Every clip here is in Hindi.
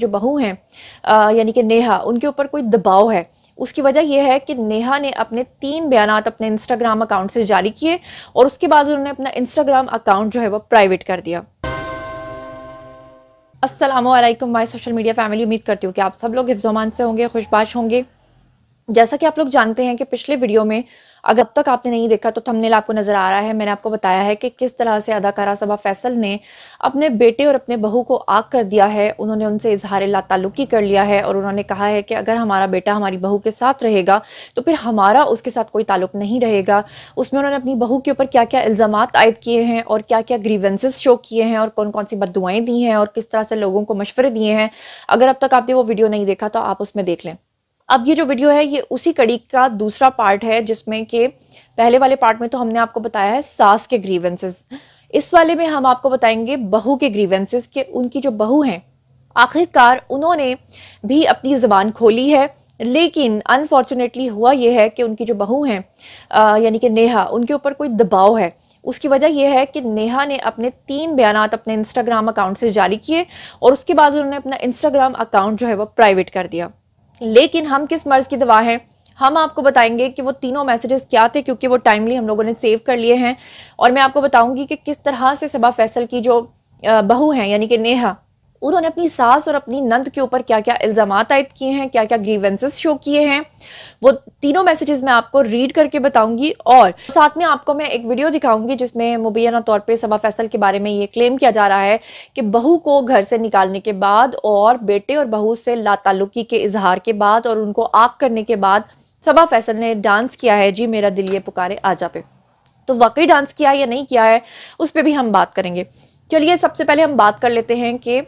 जो बहू हैं यानी कि नेहा उनके ऊपर कोई दबाव है उसकी वजह यह है कि नेहा ने अपने तीन बयान अपने इंस्टाग्राम अकाउंट से जारी किए और उसके बाद उन्होंने अपना इंस्टाग्राम अकाउंट जो है वो प्राइवेट कर दिया Aslam my social media family उम्मीद करती हूँ कि आप सब लोग हिफ्जमान से होंगे खुशबाश होंगे जैसा कि आप लोग जानते हैं कि पिछले वीडियो में अगर अब तक आपने नहीं देखा तो थंबनेल आपको नज़र आ रहा है मैंने आपको बताया है कि किस तरह से अदाकारा सबा फैसल ने अपने बेटे और अपने बहू को आग कर दिया है उन्होंने उनसे इजहार ला ताल्लुकी कर लिया है और उन्होंने कहा है कि अगर हमारा बेटा हमारी बहू के साथ रहेगा तो फिर हमारा उसके साथ कोई ताल्लुक नहीं रहेगा उसमें उन्होंने अपनी बहू के ऊपर क्या क्या इल्ज़ाम आयद किए हैं और क्या क्या ग्रीवेंसेस शो किए हैं और कौन कौन सी बद दी हैं और किस तरह से लोगों को मशवरे दिए हैं अगर अब तक आपने वो वीडियो नहीं देखा तो आप उसमें देख लें अब ये जो वीडियो है ये उसी कड़ी का दूसरा पार्ट है जिसमें कि पहले वाले पार्ट में तो हमने आपको बताया है सास के ग्रीवेंसेस इस वाले में हम आपको बताएंगे बहू के ग्रीवेंसेस के उनकी जो बहू हैं आखिरकार उन्होंने भी अपनी ज़बान खोली है लेकिन अनफॉर्चुनेटली हुआ यह है कि उनकी जो बहू हैं यानी कि नेहा उनके ऊपर कोई दबाव है उसकी वजह यह है कि नेहा ने अपने तीन बयान अपने इंस्टाग्राम अकाउंट से जारी किए और उसके बाद उन्होंने अपना इंस्टाग्राम अकाउंट जो है वो प्राइवेट कर दिया लेकिन हम किस मर्ज की दवा है हम आपको बताएंगे कि वो तीनों मैसेजेस क्या थे क्योंकि वो टाइमली हम लोगों ने सेव कर लिए हैं और मैं आपको बताऊंगी कि किस तरह से सबा फैसल की जो बहू हैं यानी कि नेहा उन्होंने अपनी सास और अपनी नंद के ऊपर क्या क्या इल्ज़ाम आयद किए हैं क्या क्या ग्रीवेंसेस शो किए हैं वो तीनों मैसेजेस मैं आपको रीड करके बताऊंगी और साथ में आपको मैं एक वीडियो दिखाऊंगी जिसमें मुबैना तौर पे सबा फैसल के बारे में ये क्लेम किया जा रहा है कि बहू को घर से निकालने के बाद और बेटे और बहू से तल्लुकी के इजहार के बाद और उनको आग करने के बाद सबा फैसल ने डांस किया है जी मेरा दिल ये पुकारे आजा पे तो वाकई डांस किया है या नहीं किया है उस पर भी हम बात करेंगे चलिए सबसे पहले हम बात कर लेते हैं कि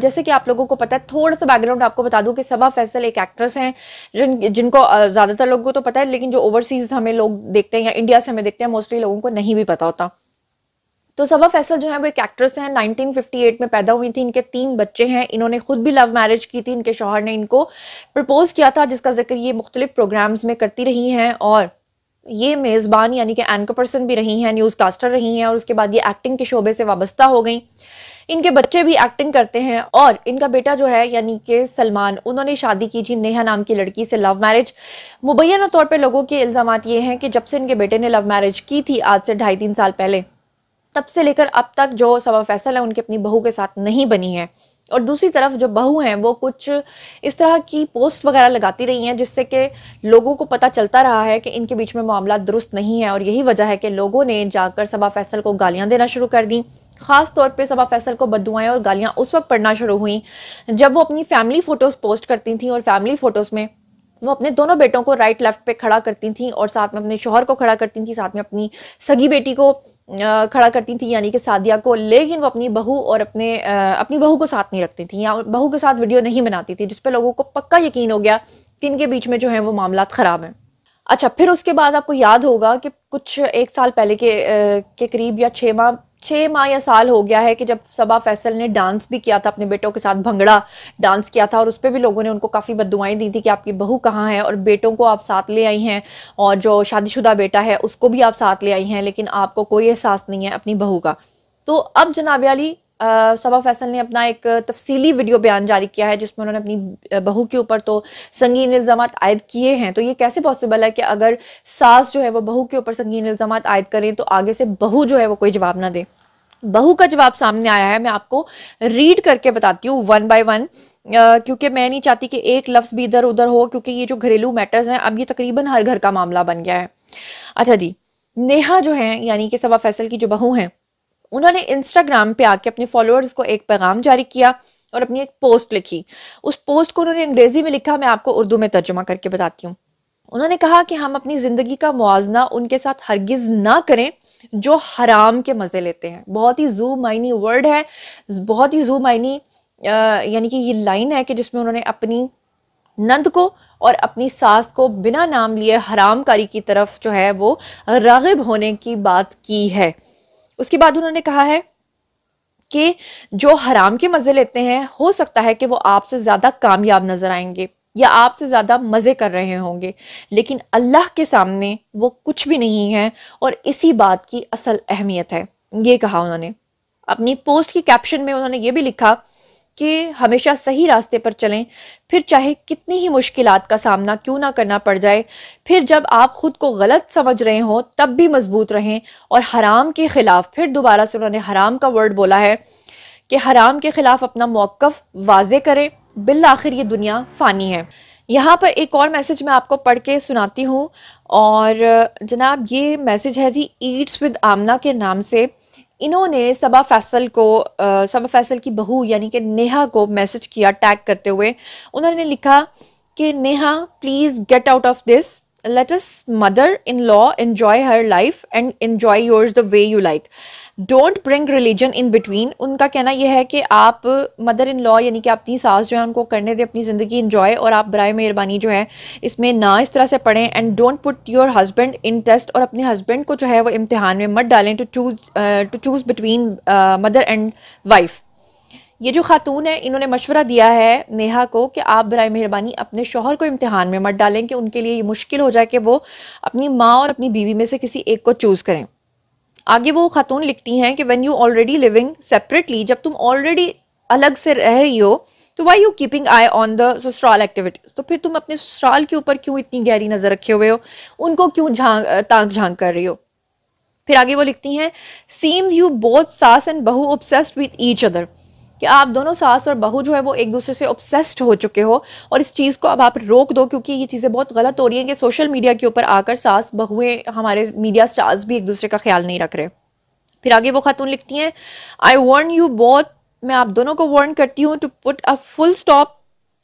जैसे कि आप लोगों को पता है थोड़ा सा बैकग्राउंड आपको बता दूं कि सबा फैसल एक एक्ट्रेस हैं जिन जिनको ज़्यादातर लोगों को तो पता है लेकिन जो ओवरसीज हमें लोग देखते हैं या इंडिया से हमें देखते हैं मोस्टली लोगों को नहीं भी पता होता तो सबा फैसल जो है वो एक एक्ट्रेस हैं 1958 में पैदा हुई थी इनके तीन बच्चे हैं इन्होंने खुद भी लव मैरिज की थी इनके शोहर ने इनको प्रपोज किया था जिसका जिक्र ये मुख्तलिफ प्रोग्राम्स में करती रही हैं और ये मेज़बान यानी कि एंकर पर्सन भी रही हैं न्यूज़ कास्टर रही हैं और उसके बाद ये एक्टिंग के शोबे से वाबस्ता हो गई इनके बच्चे भी एक्टिंग करते हैं और इनका बेटा जो है यानी कि सलमान उन्होंने शादी की थी नेहा नाम की लड़की से लव मैरिज मुबैना तौर पर लोगों के इल्ज़ाम ये हैं कि जब से इनके बेटे ने लव मैरिज की थी आज से ढाई तीन साल पहले तब से लेकर अब तक जो सवा फैसल है उनकी अपनी बहू के साथ नहीं बनी है और दूसरी तरफ जो बहू हैं वो कुछ इस तरह की पोस्ट वगैरह लगाती रही हैं जिससे कि लोगों को पता चलता रहा है कि इनके बीच में मामला दुरुस्त नहीं है और यही वजह है कि लोगों ने जाकर सबा फैसल को गालियां देना शुरू कर दी खास तौर पे सबा फैसल को बदुआएं और गालियां उस वक्त पढ़ना शुरू हुई जब वो अपनी फैमिली फ़ोटोज़ पोस्ट करती थी और फैमिली फ़ोटोज़ में वो अपने दोनों बेटों को राइट लेफ्ट पे खड़ा करती थी और साथ में अपने शोहर को खड़ा करती थी साथ में अपनी सगी बेटी को खड़ा करती थी यानी कि सादिया को लेकिन वो अपनी बहू और अपने अपनी बहू को साथ नहीं रखती थी या बहू के साथ वीडियो नहीं बनाती थी जिस पर लोगों को पक्का यकीन हो गया कि इनके बीच में जो है वो मामला ख़राब हैं अच्छा फिर उसके बाद आपको याद होगा कि कुछ एक साल पहले के के करीब या छः माह छः माह या साल हो गया है कि जब सबा फैसल ने डांस भी किया था अपने बेटों के साथ भंगड़ा डांस किया था और उस पर भी लोगों ने उनको काफ़ी बदुआएं दी थी कि आपकी बहू कहाँ है और बेटों को आप साथ ले आई हैं और जो शादीशुदा बेटा है उसको भी आप साथ ले आई हैं लेकिन आपको कोई एहसास नहीं है अपनी बहू का तो अब जनाब अली सबा फैसल ने अपना एक तफसीली वीडियो बयान जारी किया है जिसमें उन्होंने अपनी बहू के ऊपर तो संगीन इल्ज़ाम आयद किए हैं तो ये कैसे पॉसिबल है कि अगर सास जो है वो बहू के ऊपर संगीन इल्ज़ाम आयद करें तो आगे से बहू जो है वो कोई जवाब ना दें बहू का जवाब सामने आया है मैं आपको रीड करके बताती हूँ वन बाय वन क्योंकि मैं नहीं चाहती कि एक लफ्ज़ भी इधर उधर हो क्योंकि ये जो घरेलू मैटर्स हैं अब ये तकरीबन हर घर का मामला बन गया है अच्छा जी नेहा जो है यानी कि सबा फैसल की जो बहू हैं उन्होंने इंस्टाग्राम पे आके अपने फॉलोअर्स को एक पैगाम जारी किया और अपनी एक पोस्ट लिखी उस पोस्ट को उन्होंने अंग्रेजी में लिखा मैं आपको उर्दू में तर्जुमा करके बताती हूँ उन्होंने कहा कि हम अपनी ज़िंदगी का मुआजना उनके साथ हरगिज़ ना करें जो हराम के मज़े लेते हैं बहुत ही जू मायनी वर्ड है बहुत ही जू मायनी यानी कि ये लाइन है कि जिसमें उन्होंने अपनी नंद को और अपनी सास को बिना नाम लिए हरामकारी की तरफ जो है वो रागिब होने की बात की है उसके बाद उन्होंने कहा है कि जो हराम के मज़े लेते हैं हो सकता है कि वो आपसे ज़्यादा कामयाब नज़र आएंगे या आपसे ज़्यादा मज़े कर रहे होंगे लेकिन अल्लाह के सामने वो कुछ भी नहीं है और इसी बात की असल अहमियत है ये कहा उन्होंने अपनी पोस्ट की कैप्शन में उन्होंने ये भी लिखा कि हमेशा सही रास्ते पर चलें फिर चाहे कितनी ही मुश्किल का सामना क्यों ना करना पड़ जाए फिर जब आप ख़ुद को गलत समझ रहे हों तब भी मजबूत रहें और हराम के ख़िलाफ़ फिर दोबारा से उन्होंने हराम का वर्ड बोला है कि हराम के ख़िलाफ़ अपना मौक़ वाजे करें बिल आखिर ये दुनिया फ़ानी है यहाँ पर एक और मैसेज मैं आपको पढ़ के सुनाती हूँ और जनाब ये मैसेज है जी ईट्स विद आमना के नाम से इन्होंने सबा फैसल को सबा फैसल की बहू यानी कि नेहा को मैसेज किया टैग करते हुए उन्होंने लिखा कि Neha please get out of this let us mother in law enjoy her life and enjoy yours the way you like don't bring religion in between उनका कहना यह है कि आप मदर इन लॉ यानी कि अपनी सास जो है उनको करने दें अपनी ज़िंदगी इंजॉय और आप बर मेहरबानी जो है इसमें ना इस तरह से पढ़ें and don't put your husband in test और अपने हस्बैंड को जो है वो इम्तहान में मत डालें to choose to choose between mother and wife ये जो खातून है इन्होंने मशवरा दिया है नेहा को कि आप बर मेहरबानी अपने शोहर को इम्तहान में मत डालें कि उनके लिए ये मुश्किल हो जाए कि वो अपनी माँ और अपनी बीवी में से किसी एक को चूज़ करें आगे वो खातून लिखती हैं कि when you already living separately जब तुम ऑलरेडी अलग से रह रही हो तो why you keeping eye on the ससुराल एक्टिविटीज तो फिर तुम अपने ससुराल के ऊपर क्यों इतनी गहरी नज़र रखे हुए हो उनको क्यों झांक तांग झांक कर रही हो फिर आगे वो लिखती हैं सीम्स यू बोथ सास एंड बहू ऑब्सेस्ड विद ईच अदर कि आप दोनों सास और बहू जो है वो एक दूसरे से ऑब्सेस्ड हो चुके हो और इस चीज़ को अब आप रोक दो क्योंकि ये चीज़ें बहुत गलत हो रही हैं कि सोशल मीडिया के ऊपर आकर सास बहुएं हमारे मीडिया स्टार्स भी एक दूसरे का ख्याल नहीं रख रहे फिर आगे वो खातून लिखती हैं आई वॉन्ट यू बहुत मैं आप दोनों को वर्न करती हूँ to put a full stop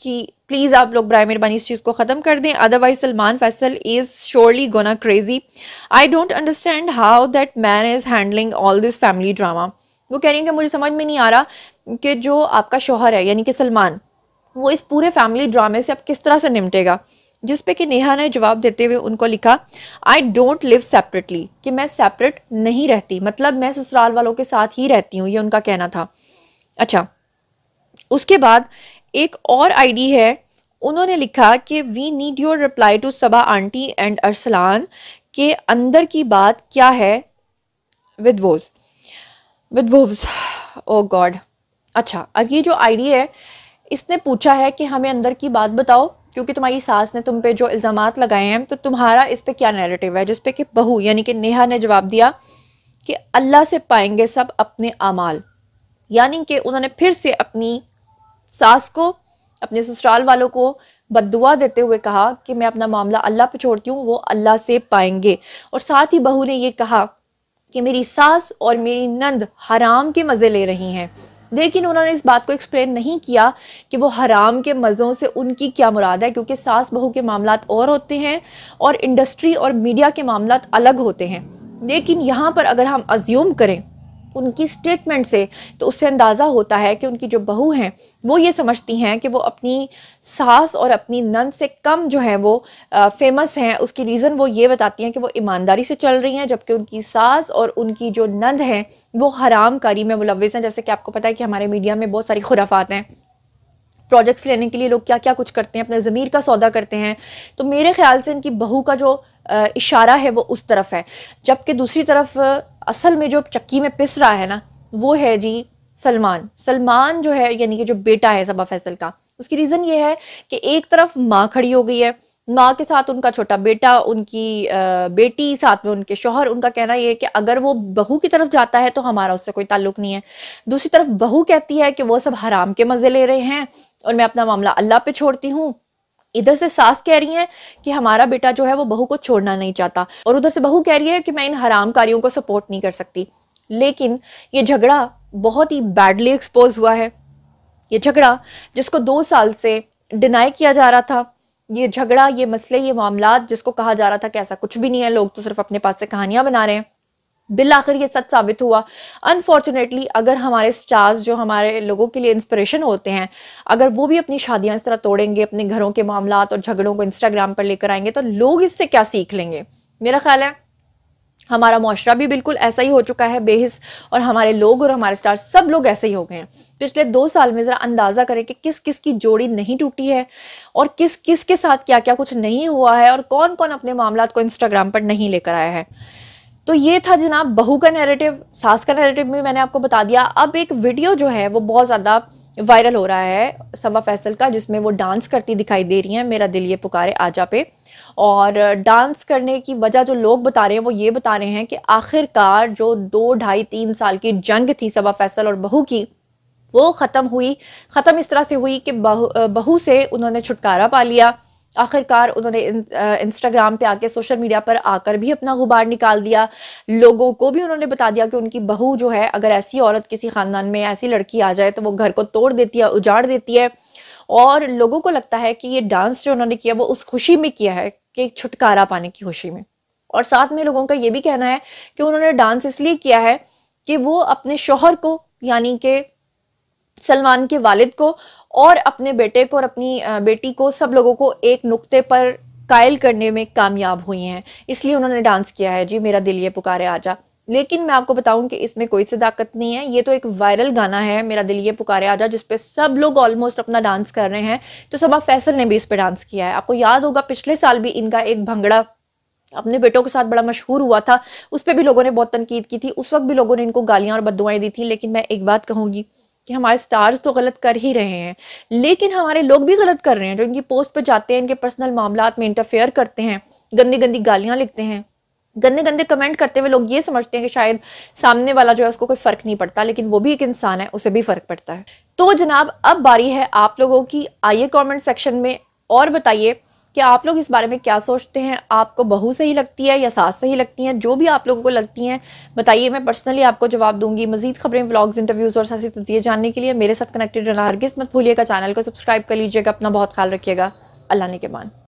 कि प्लीज़ आप लोग ब्राय मेहरबानी इस चीज़ को ख़त्म कर दें otherwise Salman Faisal is surely gonna crazy I don't understand how that man is handling all this family drama वो कह रही हैं कि मुझे समझ में नहीं आ रहा कि जो आपका शोहर है यानी कि सलमान वो इस पूरे फैमिली ड्रामे से अब किस तरह से निपटेगा जिस पे कि नेहा ने जवाब देते हुए उनको लिखा आई डोंट लिव सेपरेटली कि मैं सेपरेट नहीं रहती मतलब मैं ससुराल वालों के साथ ही रहती हूँ ये उनका कहना था अच्छा उसके बाद एक और आईडी है उन्होंने लिखा कि we need your reply to Saba aunty and Arsalan के अंदर की बात क्या है विद वोज़ विद वुव्स ओ गॉड अच्छा अब ये जो आईडी है इसने पूछा है कि हमें अंदर की बात बताओ क्योंकि तुम्हारी सास ने तुम पे जो इल्ज़ाम लगाए हैं तो तुम्हारा इस पे क्या नैरेटिव है जिसपे कि बहू यानी कि नेहा ने जवाब दिया कि अल्लाह से पाएंगे सब अपने अमाल यानी कि उन्होंने फिर से अपनी सास को अपने ससुराल वालों को बदुआ देते हुए कहा कि मैं अपना मामला अल्लाह पे छोड़ती हूँ वो अल्लाह से पाएंगे और साथ ही बहू ने ये कहा कि मेरी सास और मेरी नंद हराम के मज़े ले रही हैं लेकिन उन्होंने इस बात को एक्सप्लेन नहीं किया कि वो हराम के मज़ों से उनकी क्या मुराद है क्योंकि सास बहू के मामला और होते हैं और इंडस्ट्री और मीडिया के मामला अलग होते हैं लेकिन यहाँ पर अगर हम अज्यूम करें उनकी स्टेटमेंट से तो उससे अंदाज़ा होता है कि उनकी जो बहू हैं वो ये समझती हैं कि वो अपनी सास और अपनी नंद से कम जो है वो फेमस हैं उसकी रीज़न वो ये बताती हैं कि वो ईमानदारी से चल रही हैं जबकि उनकी सास और उनकी जो नंद हैं वो हराम कारी में मुलवस हैं जैसे कि आपको पता है कि हमारे मीडिया में बहुत सारी खुराफात हैं प्रोजेक्ट्स लेने के लिए लोग क्या क्या कुछ करते हैं अपने ज़मीर का सौदा करते हैं तो मेरे ख्याल से इनकी बहू का जो इशारा है वो उस तरफ है जबकि दूसरी तरफ असल में जो चक्की में पिस रहा है ना वो है जी सलमान सलमान जो है यानी कि जो बेटा है सबा फैसल का उसकी रीज़न ये है कि एक तरफ माँ खड़ी हो गई है माँ के साथ उनका छोटा बेटा उनकी बेटी साथ में उनके शोहर उनका कहना यह है कि अगर वो बहू की तरफ जाता है तो हमारा उससे कोई ताल्लुक नहीं है दूसरी तरफ बहू कहती है कि वो सब हराम के मज़े ले रहे हैं और मैं अपना मामला अल्लाह पे छोड़ती हूँ इधर से सास कह रही है कि हमारा बेटा जो है वो बहू को छोड़ना नहीं चाहता और उधर से बहू कह रही है कि मैं इन हरामकारियों को सपोर्ट नहीं कर सकती लेकिन ये झगड़ा बहुत ही बैडली एक्सपोज हुआ है ये झगड़ा जिसको दो साल से डिनाई किया जा रहा था ये झगड़ा ये मसले ये मामला जिसको कहा जा रहा था कि ऐसा कुछ भी नहीं है लोग तो सिर्फ अपने पास से कहानियां बना रहे हैं बिल आखिर ये सच साबित हुआ अनफॉर्चुनेटली अगर हमारे स्टार्स जो हमारे लोगों के लिए इंस्पिरेशन होते हैं अगर वो भी अपनी शादियां इस तरह तोड़ेंगे अपने घरों के मामला और झगड़ों को इंस्टाग्राम पर लेकर आएंगे तो लोग इससे क्या सीख लेंगे मेरा ख्याल है हमारा माशरा भी बिल्कुल ऐसा ही हो चुका है बेहिस और हमारे लोग और हमारे स्टार सब लोग ऐसे ही हो गए हैं पिछले दो साल में ज़रा अंदाज़ा करें कि किस किस की जोड़ी नहीं टूटी है और किस किस के साथ क्या क्या कुछ नहीं हुआ है और कौन कौन अपने मामला को इंस्टाग्राम पर नहीं लेकर आया है तो ये था जनाब बहू का नैरेटिव सास का नैरेटिव भी मैंने आपको बता दिया अब एक वीडियो जो है वो बहुत ज़्यादा वायरल हो रहा है सबा फैसल का जिसमें वो डांस करती दिखाई दे रही हैं मेरा दिल ये पुकारे आजा पे और डांस करने की वजह जो लोग बता रहे हैं वो ये बता रहे हैं कि आखिरकार जो दो ढाई तीन साल की जंग थी सबा फैसल और बहू की वो ख़त्म हुई ख़त्म इस तरह से हुई कि बहू बहू से उन्होंने छुटकारा पा लिया आखिरकार उन्होंने इंस्टाग्राम पे आके सोशल मीडिया पर आकर भी अपना गुबार निकाल दिया लोगों को भी उन्होंने बता दिया कि उनकी बहू जो है अगर ऐसी औरत किसी खानदान में ऐसी लड़की आ जाए तो वो घर को तोड़ देती है उजाड़ देती है और लोगों को लगता है कि ये डांस जो उन्होंने किया वो उस खुशी में किया है कि छुटकारा पाने की खुशी में और साथ में लोगों का ये भी कहना है कि उन्होंने डांस इसलिए किया है कि वो अपने शोहर को यानी कि सलमान के वालिद को और अपने बेटे को और अपनी बेटी को सब लोगों को एक नुक्ते पर कायल करने में कामयाब हुई हैं इसलिए उन्होंने डांस किया है जी मेरा दिल ये पुकारे आजा लेकिन मैं आपको बताऊं कि इसमें कोई सदाकत नहीं है ये तो एक वायरल गाना है मेरा दिल ये पुकारे आजा जिसपे सब लोग ऑलमोस्ट अपना डांस कर रहे हैं तो सबा फैसल ने भी इस पर डांस किया है आपको याद होगा पिछले साल भी इनका एक भंगड़ा अपने बेटों के साथ बड़ा मशहूर हुआ था उस पर भी लोगों ने बहुत तनकीद की थी उस वक्त भी लोगों ने इनको गालियां और बदुआएं दी थी लेकिन मैं एक बात कहूंगी कि हमारे स्टार्स तो गलत कर ही रहे हैं लेकिन हमारे लोग भी गलत कर रहे हैं जो इनकी पोस्ट पर जाते हैं इनके पर्सनल मामला में इंटरफेयर करते हैं गंदी गंदी गालियां लिखते हैं गंदे गंदे कमेंट करते हुए लोग ये समझते हैं कि शायद सामने वाला जो है उसको कोई फ़र्क नहीं पड़ता लेकिन वो भी एक इंसान है उसे भी फ़र्क पड़ता है तो जनाब अब बारी है आप लोगों की आइए कमेंट सेक्शन में और बताइए कि आप लोग इस बारे में क्या सोचते हैं आपको बहू सही लगती है या सास सही लगती हैं जो भी आप लोगों को लगती हैं बताइए मैं पर्सनली आपको जवाब दूंगी मजीद खबरें ब्लॉग्स इंटरव्यूज़ और सासी तजिए जानने के लिए मेरे साथ कनेक्टेड रहना हरगिस मत भूलिएगा चैनल को सब्सक्राइब कर लीजिएगा अपना बहुत ख्याल रखिएगा अल्लाह ने के मान